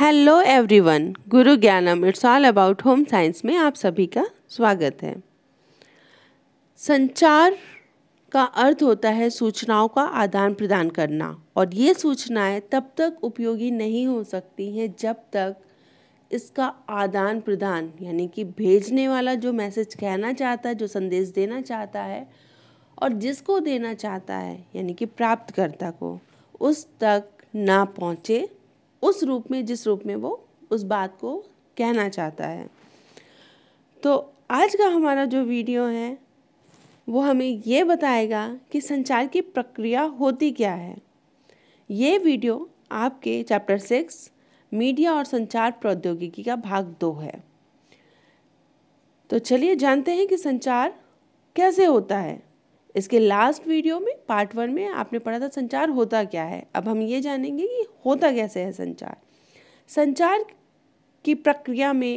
hello everyone Guru Gyanam it's all about home science में आप सभी का स्वागत है संचार का अर्थ होता है सूचनाओं का आदान प्रदान करना और ये सूचनाएं तब तक उपयोगी नहीं हो सकती हैं जब तक इसका आदान प्रदान यानी कि भेजने वाला जो मैसेज कहना चाहता है जो संदेश देना चाहता है और जिसको देना चाहता है यानी कि प्राप्तकर्ता को उस तक ना पहुँचे उस रूप में जिस रूप में वो उस बात को कहना चाहता है तो आज का हमारा जो वीडियो है वो हमें ये बताएगा कि संचार की प्रक्रिया होती क्या है ये वीडियो आपके चैप्टर सिक्स मीडिया और संचार प्रौद्योगिकी का भाग दो है तो चलिए जानते हैं कि संचार कैसे होता है इसके लास्ट वीडियो में पार्ट वन में आपने पढ़ा था संचार होता क्या है अब हम ये जानेंगे कि होता कैसे है संचार संचार की प्रक्रिया में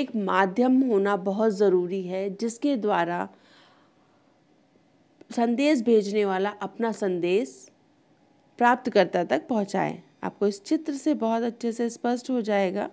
एक माध्यम होना बहुत ज़रूरी है जिसके द्वारा संदेश भेजने वाला अपना संदेश प्राप्तकर्ता तक पहुँचाए आपको इस चित्र से बहुत अच्छे से स्पष्ट हो जाएगा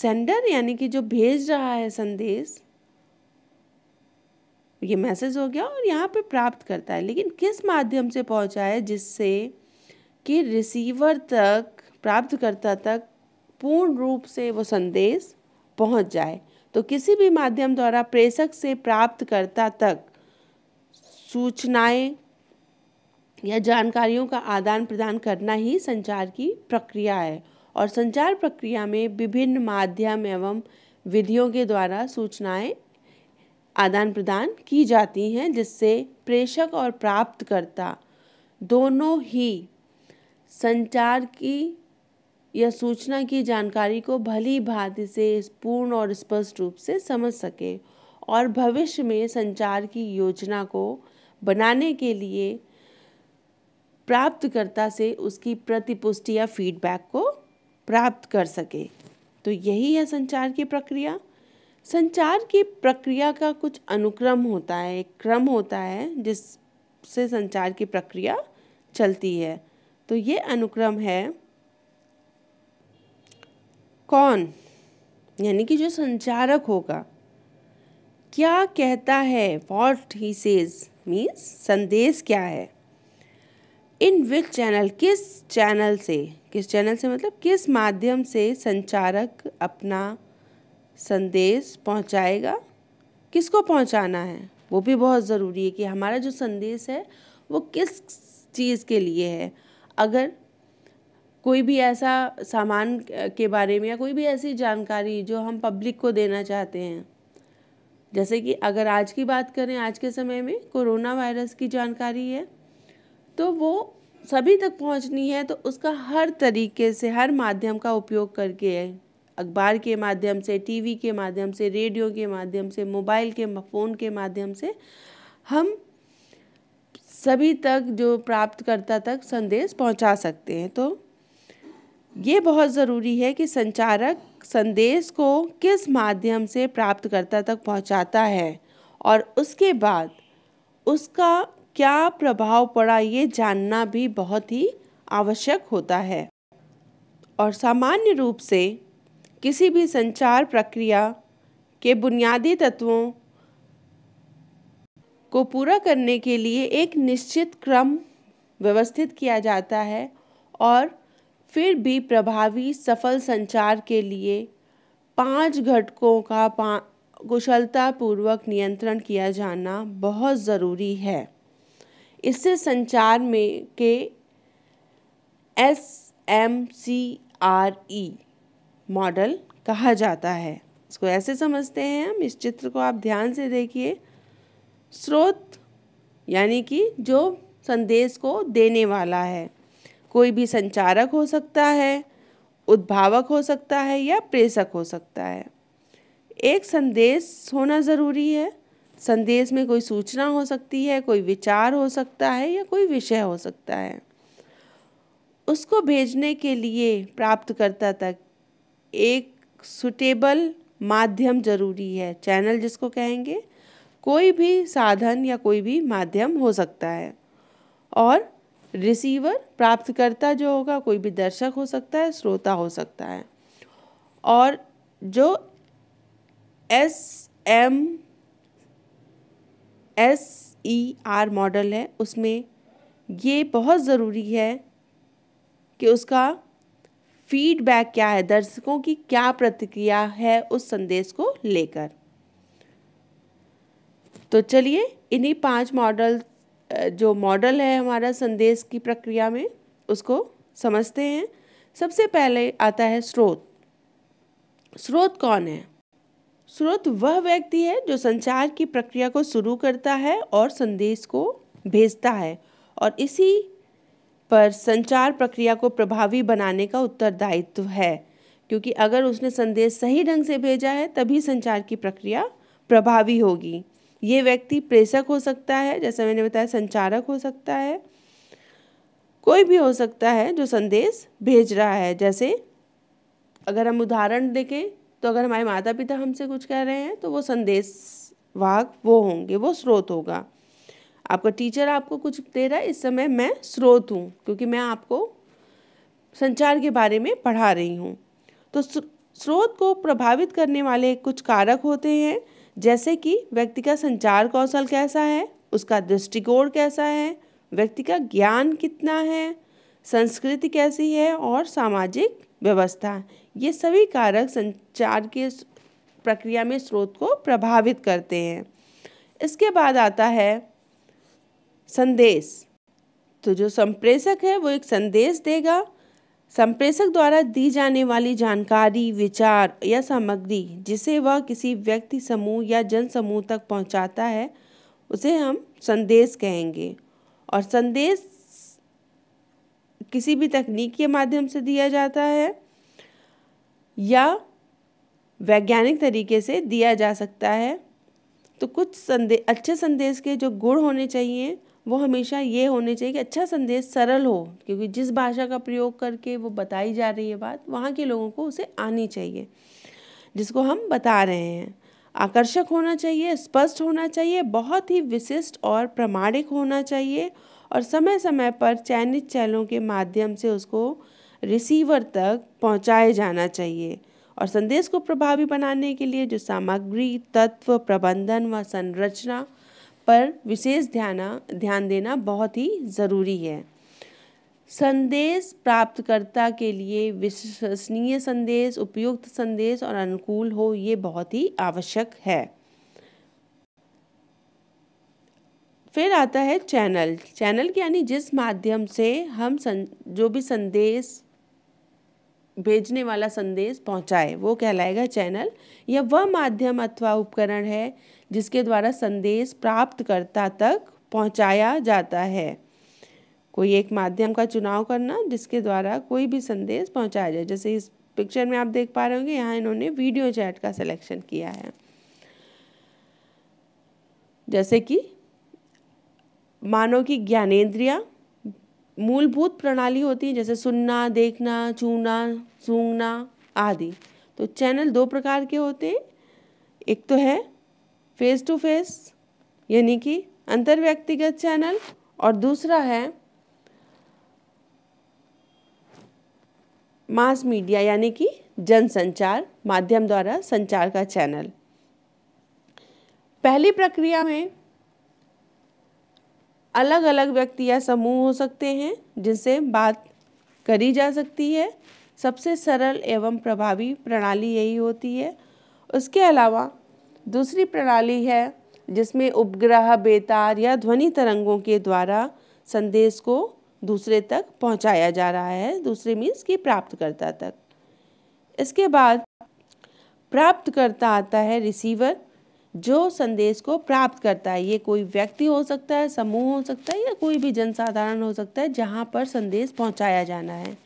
सेंडर यानी कि जो भेज रहा है संदेश ये मैसेज हो गया और यहाँ पे प्राप्त करता है लेकिन किस माध्यम से पहुँचा है जिससे कि रिसीवर तक प्राप्तकर्ता तक पूर्ण रूप से वो संदेश पहुँच जाए तो किसी भी माध्यम द्वारा प्रेषक से प्राप्तकर्ता तक सूचनाएं या जानकारियों का आदान प्रदान करना ही संचार की प्रक्रिया है और संचार प्रक्रिया में विभिन्न माध्यम एवं विधियों के द्वारा सूचनाएं आदान प्रदान की जाती हैं जिससे प्रेषक और प्राप्तकर्ता दोनों ही संचार की या सूचना की जानकारी को भली भांति से पूर्ण और स्पष्ट रूप से समझ सके और भविष्य में संचार की योजना को बनाने के लिए प्राप्तकर्ता से उसकी प्रतिपुष्टि या फीडबैक को प्राप्त कर सके तो यही है संचार की प्रक्रिया संचार की प्रक्रिया का कुछ अनुक्रम होता है एक क्रम होता है जिससे संचार की प्रक्रिया चलती है तो ये अनुक्रम है कौन यानी कि जो संचारक होगा क्या कहता है वॉट ही सेज मीन्स संदेश क्या है इन विच चैनल किस चैनल से किस चैनल से मतलब किस माध्यम से संचारक अपना संदेश पहुंचाएगा किसको पहुंचाना है वो भी बहुत ज़रूरी है कि हमारा जो संदेश है वो किस चीज़ के लिए है अगर कोई भी ऐसा सामान के बारे में या कोई भी ऐसी जानकारी जो हम पब्लिक को देना चाहते हैं जैसे कि अगर आज की बात करें आज के समय में कोरोना वायरस की जानकारी है तो वो सभी तक पहुंचनी है तो उसका हर तरीके से हर माध्यम का उपयोग करके है अखबार के माध्यम से टीवी के माध्यम से रेडियो के माध्यम से मोबाइल के फ़ोन के माध्यम से हम सभी तक जो प्राप्तकर्ता तक संदेश पहुंचा सकते हैं तो ये बहुत ज़रूरी है कि संचारक संदेश को किस माध्यम से प्राप्तकर्ता तक पहुंचाता है और उसके बाद उसका क्या प्रभाव पड़ा ये जानना भी बहुत ही आवश्यक होता है और सामान्य रूप से किसी भी संचार प्रक्रिया के बुनियादी तत्वों को पूरा करने के लिए एक निश्चित क्रम व्यवस्थित किया जाता है और फिर भी प्रभावी सफल संचार के लिए पांच घटकों का पा कुशलतापूर्वक नियंत्रण किया जाना बहुत ज़रूरी है इससे संचार में के S M C R E model कहा जाता है इसको ऐसे समझते हैं हम इस चित्र को आप ध्यान से देखिए स्रोत यानी कि जो संदेश को देने वाला है कोई भी संचारक हो सकता है उद्भावक हो सकता है या प्रेषक हो सकता है एक संदेश होना ज़रूरी है संदेश में कोई सूचना हो सकती है कोई विचार हो सकता है या कोई विषय हो सकता है उसको भेजने के लिए प्राप्तकर्ता तक एक सुटेबल माध्यम ज़रूरी है चैनल जिसको कहेंगे कोई भी साधन या कोई भी माध्यम हो सकता है और रिसीवर प्राप्तकर्ता जो होगा कोई भी दर्शक हो सकता है श्रोता हो सकता है और जो S M S E R model है उसमें ये बहुत ज़रूरी है कि उसका फीडबैक क्या है दर्शकों की क्या प्रतिक्रिया है उस संदेश को लेकर तो चलिए इन्हीं पांच मॉडल जो मॉडल है हमारा संदेश की प्रक्रिया में उसको समझते हैं सबसे पहले आता है स्रोत स्रोत कौन है स्रोत वह व्यक्ति है जो संचार की प्रक्रिया को शुरू करता है और संदेश को भेजता है और इसी पर संचार प्रक्रिया को प्रभावी बनाने का उत्तरदायित्व है क्योंकि अगर उसने संदेश सही ढंग से भेजा है तभी संचार की प्रक्रिया प्रभावी होगी ये व्यक्ति प्रेषक हो सकता है जैसे मैंने बताया संचारक हो सकता है कोई भी हो सकता है जो संदेश भेज रहा है जैसे अगर हम उदाहरण देखें तो अगर हमारे माता पिता हमसे कुछ कह रहे हैं तो वो संदेश वाहक वो होंगे वो स्रोत होगा आपका टीचर आपको कुछ दे रहा है इस समय मैं स्रोत हूँ क्योंकि मैं आपको संचार के बारे में पढ़ा रही हूँ तो स्रोत को प्रभावित करने वाले कुछ कारक होते हैं जैसे कि व्यक्ति का संचार कौशल कैसा है उसका दृष्टिकोण कैसा है व्यक्ति का ज्ञान कितना है संस्कृति कैसी है और सामाजिक व्यवस्था ये सभी कारक संचार के प्रक्रिया में स्रोत को प्रभावित करते हैं इसके बाद आता है संदेश तो जो संप्रेषक है वो एक संदेश देगा संप्रेषक द्वारा दी जाने वाली जानकारी विचार या सामग्री जिसे वह किसी व्यक्ति समूह या जन समूह तक पहुंचाता है उसे हम संदेश कहेंगे और संदेश किसी भी तकनीक के माध्यम से दिया जाता है या वैज्ञानिक तरीके से दिया जा सकता है तो कुछ संदेश अच्छे संदेश के जो गुण होने चाहिए वो हमेशा ये होने चाहिए कि अच्छा संदेश सरल हो क्योंकि जिस भाषा का प्रयोग करके वो बताई जा रही है बात वहाँ के लोगों को उसे आनी चाहिए जिसको हम बता रहे हैं आकर्षक होना चाहिए स्पष्ट होना चाहिए बहुत ही विशिष्ट और प्रमाणिक होना चाहिए और समय समय पर चयनित चैनलों के माध्यम से उसको रिसीवर तक पहुँचाए जाना चाहिए और संदेश को प्रभावी बनाने के लिए जो सामग्री तत्व प्रबंधन व संरचना पर विशेष ध्यान ध्यान देना बहुत ही ज़रूरी है संदेश प्राप्तकर्ता के लिए विश्वसनीय संदेश उपयुक्त संदेश और अनुकूल हो ये बहुत ही आवश्यक है फिर आता है चैनल चैनल यानी जिस माध्यम से हम सं, जो भी संदेश भेजने वाला संदेश पहुंचाए वो कहलाएगा चैनल या वह माध्यम अथवा उपकरण है जिसके द्वारा संदेश प्राप्तकर्ता तक पहुंचाया जाता है कोई एक माध्यम का चुनाव करना जिसके द्वारा कोई भी संदेश पहुंचाया जाए जैसे इस पिक्चर में आप देख पा रहे होंगे यहाँ इन्होंने वीडियो चैट का सिलेक्शन किया है जैसे कि मानव की ज्ञानेन्द्रिया मूलभूत प्रणाली होती है जैसे सुनना देखना चूना सूंघना आदि तो चैनल दो प्रकार के होते हैं एक तो है फेस टू फेस यानी कि अंतर्व्यक्तिगत चैनल और दूसरा है मास मीडिया यानी कि जनसंचार माध्यम द्वारा संचार का चैनल पहली प्रक्रिया में अलग अलग व्यक्ति या समूह हो सकते हैं जिनसे बात करी जा सकती है सबसे सरल एवं प्रभावी प्रणाली यही होती है उसके अलावा दूसरी प्रणाली है जिसमें उपग्रह बेतार या ध्वनि तरंगों के द्वारा संदेश को दूसरे तक पहुंचाया जा रहा है दूसरे मीन्स की प्राप्तकर्ता तक इसके बाद प्राप्तकर्ता आता है रिसीवर जो संदेश को प्राप्त करता है ये कोई व्यक्ति हो सकता है समूह हो सकता है या कोई भी जनसाधारण हो सकता है जहाँ पर संदेश पहुँचाया जाना है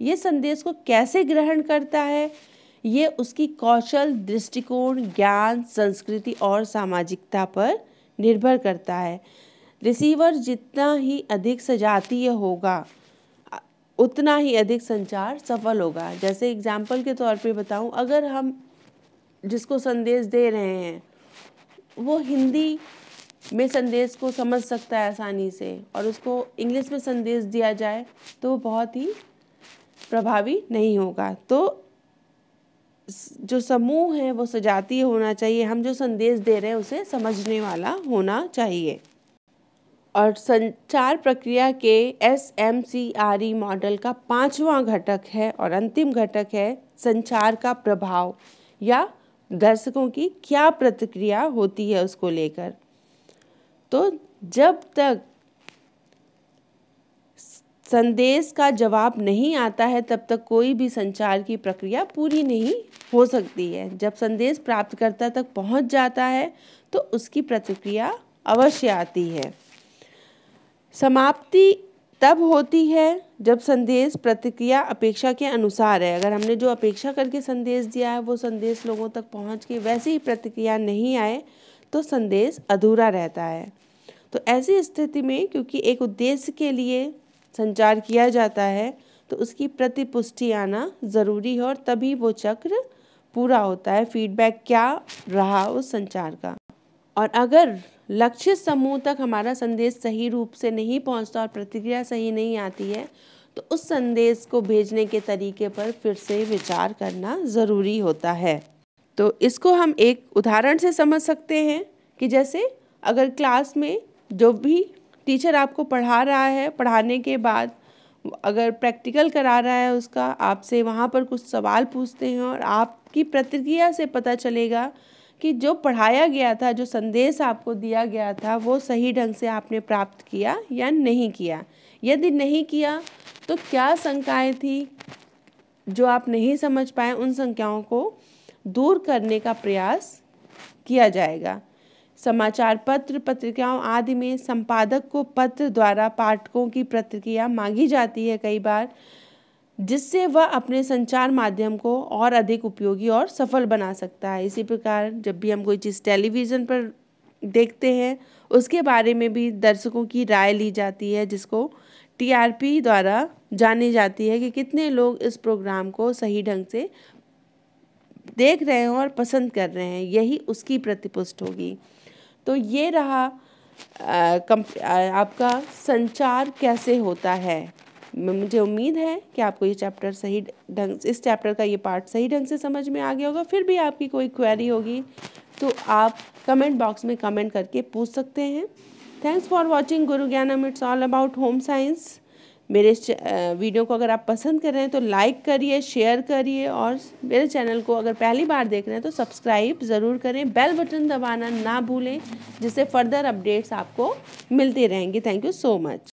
ये संदेश को कैसे ग्रहण करता है ये उसकी कौशल दृष्टिकोण ज्ञान संस्कृति और सामाजिकता पर निर्भर करता है रिसीवर जितना ही अधिक सजातीय होगा उतना ही अधिक संचार सफल होगा जैसे एग्जाम्पल के तौर पे बताऊँ अगर हम जिसको संदेश दे रहे हैं वो हिंदी में संदेश को समझ सकता है आसानी से और उसको इंग्लिश में संदेश दिया जाए तो वो बहुत ही प्रभावी नहीं होगा तो जो समूह है वो सजातीय होना चाहिए हम जो संदेश दे रहे हैं उसे समझने वाला होना चाहिए और संचार प्रक्रिया के S M C R E model का पांचवा घटक है और अंतिम घटक है संचार का प्रभाव या दर्शकों की क्या प्रतिक्रिया होती है उसको लेकर तो जब तक संदेश का जवाब नहीं आता है तब तक कोई भी संचार की प्रक्रिया पूरी नहीं हो सकती है जब संदेश प्राप्तकर्ता तक पहुंच जाता है तो उसकी प्रतिक्रिया अवश्य आती है समाप्ति तब होती है जब संदेश प्रतिक्रिया अपेक्षा के अनुसार है अगर हमने जो अपेक्षा करके संदेश दिया है वो संदेश लोगों तक पहुंच के वैसे ही प्रतिक्रिया नहीं आए तो संदेश अधूरा रहता है तो ऐसी स्थिति में क्योंकि एक उद्देश्य के लिए संचार किया जाता है तो उसकी प्रतिपुष्टि आना ज़रूरी है और तभी वो चक्र पूरा होता है फीडबैक क्या रहा उस संचार का और अगर लक्ष्य समूह तक हमारा संदेश सही रूप से नहीं पहुंचता और प्रतिक्रिया सही नहीं आती है तो उस संदेश को भेजने के तरीके पर फिर से विचार करना ज़रूरी होता है तो इसको हम एक उदाहरण से समझ सकते हैं कि जैसे अगर क्लास में जो भी टीचर आपको पढ़ा रहा है पढ़ाने के बाद अगर प्रैक्टिकल करा रहा है उसका आपसे वहाँ पर कुछ सवाल पूछते हैं और आपकी प्रतिक्रिया से पता चलेगा कि जो पढ़ाया गया था जो संदेश आपको दिया गया था वो सही ढंग से आपने प्राप्त किया या नहीं किया यदि नहीं किया तो क्या शंकाएँ थी जो आप नहीं समझ पाए उन संख्याओं को दूर करने का प्रयास किया जाएगा समाचार पत्र पत्रिकाओं आदि में संपादक को पत्र द्वारा पाठकों की प्रतिक्रिया मांगी जाती है कई बार जिससे वह अपने संचार माध्यम को और अधिक उपयोगी और सफल बना सकता है इसी प्रकार जब भी हम कोई चीज़ टेलीविज़न पर देखते हैं उसके बारे में भी दर्शकों की राय ली जाती है जिसको टीआरपी द्वारा जानी जाती है कि कितने लोग इस प्रोग्राम को सही ढंग से देख रहे हैं और पसंद कर रहे हैं यही उसकी प्रतिपुष्ट होगी तो ये रहा आ, कम, आ, आपका संचार कैसे होता है मुझे उम्मीद है कि आपको ये चैप्टर सही ढंग इस चैप्टर का ये पार्ट सही ढंग से समझ में आ गया होगा फिर भी आपकी कोई क्वेरी होगी तो आप कमेंट बॉक्स में कमेंट करके पूछ सकते हैं thanks for watching Guru Gyanam it's all about home science मेरे वीडियो को अगर आप पसंद कर रहे हैं तो लाइक करिए शेयर करिए और मेरे चैनल को अगर पहली बार देख रहे हैं तो सब्सक्राइब ज़रूर करें बेल बटन दबाना ना भूलें जिससे फर्दर अपडेट्स आपको मिलते रहेंगे थैंक यू सो मच